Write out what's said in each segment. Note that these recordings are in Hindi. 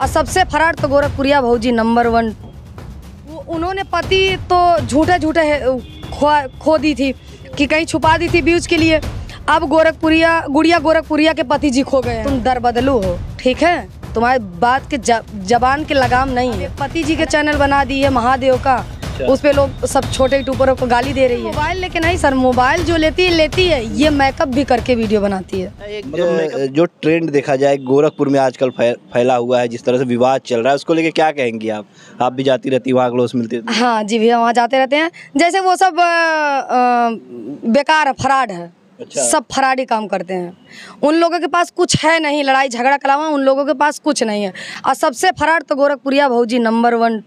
और सबसे फरार तो गोरखपुरिया भाजी नंबर वन उन्होंने पति तो झूठे झूठे खो खो दी थी कि कहीं छुपा दी थी बीज के लिए अब गोरखपुरिया गुड़िया गोरखपुरिया के पति जी खो गए तुम दर बदलू हो ठीक है तुम्हारी बात के जबान के लगाम नहीं है पति जी के चैनल बना दी है महादेव का अच्छा। उस पर लोग सब छोटे यूट्यूबरों को गाली दे रही है मोबाइल लेके नहीं सर मोबाइल जो लेती है लेती है ये मेकअप भी करके वीडियो बनाती है मतलब जो ट्रेंड देखा जाए गोरखपुर में आजकल फैला हुआ है जिस तरह से विवाद चल रहा है उसको लेके क्या कहेंगे आप आप भी जाती रहती वहाँ क्लोज मिलती हाँ जी भैया वहाँ जाते रहते हैं जैसे वो सब बेकार है फ्राड है अच्छा। सब फराडी काम करते हैं उन लोगों के पास कुछ है नहीं लड़ाई झगड़ा के अलावा उन लोगों के पास कुछ नहीं है और सबसे फराड तो गोरखपुरिया भाजी नंबर वन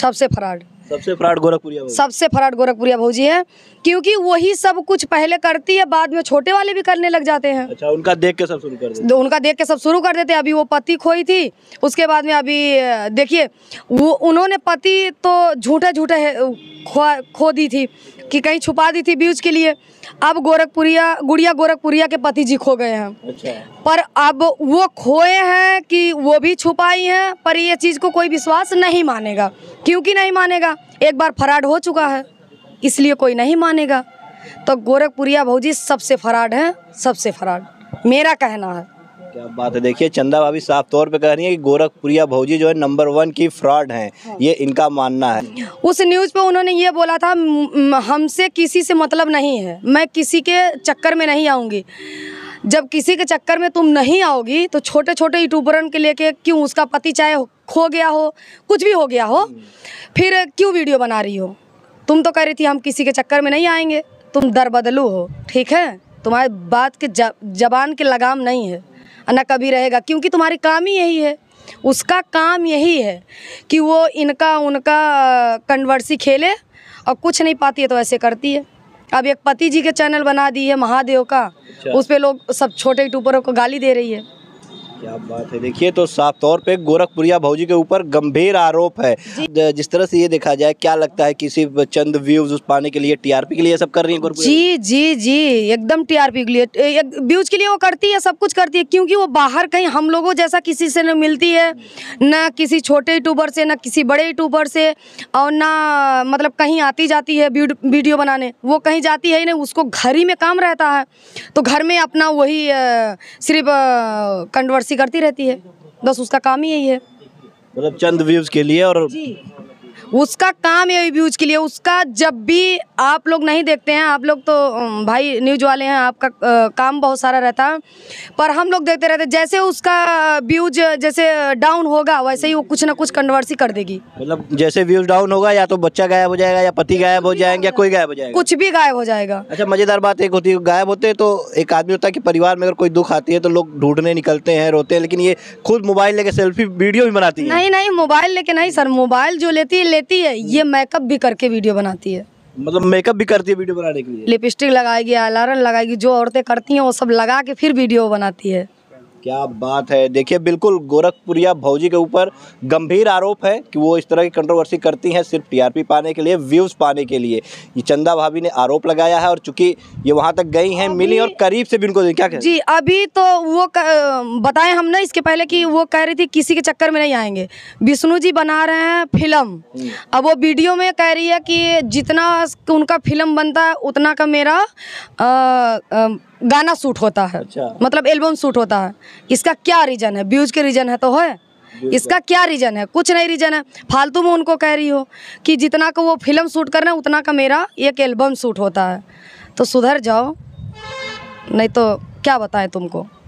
सबसे फ्रॉड सबसे फ्रॉड गोरखपुरिया सबसे फ्रॉड गोरखपुरिया भाजी है क्योंकि वही सब कुछ पहले करती है बाद में छोटे वाले भी करने लग जाते हैं अच्छा उनका देख के सब शुरू कर देते उनका देख के सब शुरू कर देते अभी वो पति खोई थी उसके बाद में अभी देखिए वो उन्होंने पति तो झूठे झूठे खो खो दी थी कि कहीं छुपा दी थी बीज के लिए अब गोरखपुरिया गुड़िया गोरखपुरिया के पति जी खो गए हैं अच्छा। पर अब वो खोए हैं कि वो भी छुपाई हैं पर ये चीज़ को कोई विश्वास नहीं मानेगा क्योंकि नहीं मानेगा एक बार फराड हो चुका है इसलिए कोई नहीं मानेगा तो गोरखपुरिया भाजी सबसे फराड है सबसे फराड मेरा कहना है क्या बात है देखिए चंदा भाभी साफ तौर पे कह रही है कि गोरखपुरिया भौजी जो है नंबर वन की फ्रॉड हैं हाँ। ये इनका मानना है उस न्यूज़ पे उन्होंने ये बोला था हमसे किसी से मतलब नहीं है मैं किसी के चक्कर में नहीं आऊँगी जब किसी के चक्कर में तुम नहीं आओगी तो छोटे छोटे यूट्यूबरन के लेके क्यों उसका पति चाहे खो गया हो कुछ भी हो गया हो हम्म। फिर क्यों वीडियो बना रही हो तुम तो कह रही थी हम किसी के चक्कर में नहीं आएंगे तुम दर बदलू हो ठीक है तुम्हारे बात के जबान के लगाम नहीं है ना कभी रहेगा क्योंकि तुम्हारी काम ही यही है उसका काम यही है कि वो इनका उनका कन्वर्सी खेले और कुछ नहीं पाती है तो ऐसे करती है अब एक पति जी के चैनल बना दी है महादेव का अच्छा। उस पर लोग सब छोटे यूट्यूबरों को गाली दे रही है क्या बात है देखिए तो साफ तौर पे गोरखपुरिया भाजी के ऊपर गंभीर आरोप है जिस तरह से ये देखा जाए क्या लगता है किसी चंद व्यूज पाने के लिए टीआरपी के लिए सब कर रही है जी जी जी एकदम टीआरपी के लिए व्यूज के लिए वो करती है सब कुछ करती है क्योंकि वो बाहर कहीं हम लोगों जैसा किसी से न मिलती है न किसी छोटे यूट्यूबर से न किसी बड़े यूट्यूबर से और न मतलब कहीं आती जाती है वीडियो बनाने वो कहीं जाती है ही नहीं उसको घर ही में काम रहता है तो घर में अपना वही सिर्फ कन्वर्स ऐसी करती रहती है बस उसका काम ही यही है मतलब चंद व्यूज के लिए और उसका काम है व्यूज के लिए उसका जब भी आप लोग नहीं देखते हैं आप लोग तो भाई न्यूज वाले हैं आपका काम बहुत सारा रहता है पर हम लोग देखते रहते जैसे उसका व्यूज जैसे डाउन होगा वैसे ही वो कुछ ना कुछ कंट्रोवर्सी कर देगी मतलब जैसे व्यूज डाउन होगा या तो बच्चा गायब हो जाएगा या पति गायब हो जाएंगे या कोई गायब हो जाएगा कुछ भी गायब हो जाएगा अच्छा मजेदार बात एक होती है गायब होते तो एक आदमी होता है कि परिवार में अगर कोई दुख आती है तो लोग ढूंढने निकलते हैं रोते हैं लेकिन ये खुद मोबाइल लेके सेल्फी वीडियो भी बनाती है नहीं नहीं मोबाइल लेके नहीं सर मोबाइल जो लेती है लेती है ये मेकअप हम्म। भी करके वीडियो बनाती है मतलब मेकअप भी करती है वीडियो बनाने के लिए लिपस्टिक लगाएगी अलारन लगाएगी जो औरतें करती हैं वो सब लगा के फिर वीडियो बनाती है क्या बात है देखिए बिल्कुल गोरखपुरिया भौजी के ऊपर गंभीर आरोप है कि वो इस तरह की कंट्रोवर्सी करती हैं सिर्फ टीआरपी पाने के लिए व्यूज़ पाने के लिए ये चंदा भाभी ने आरोप लगाया है और चूंकि ये वहाँ तक गई हैं मिली और करीब से भी उनको क्या कह जी अभी तो वो बताएं हमने इसके पहले कि वो कह रही थी किसी के चक्कर में नहीं आएंगे विष्णु जी बना रहे हैं फिल्म हम्म। अब वो वीडियो में कह रही है कि जितना उनका फिल्म बनता है उतना का मेरा गाना सूट होता है अच्छा। मतलब एल्बम सूट होता है इसका क्या रीजन है ब्यूज के रीजन है तो है इसका क्या रीजन है कुछ नहीं रीजन है फालतू में उनको कह रही हो कि जितना का वो फिल्म शूट कर रहे हैं उतना का मेरा एक एल्बम शूट होता है तो सुधर जाओ नहीं तो क्या बताएं तुमको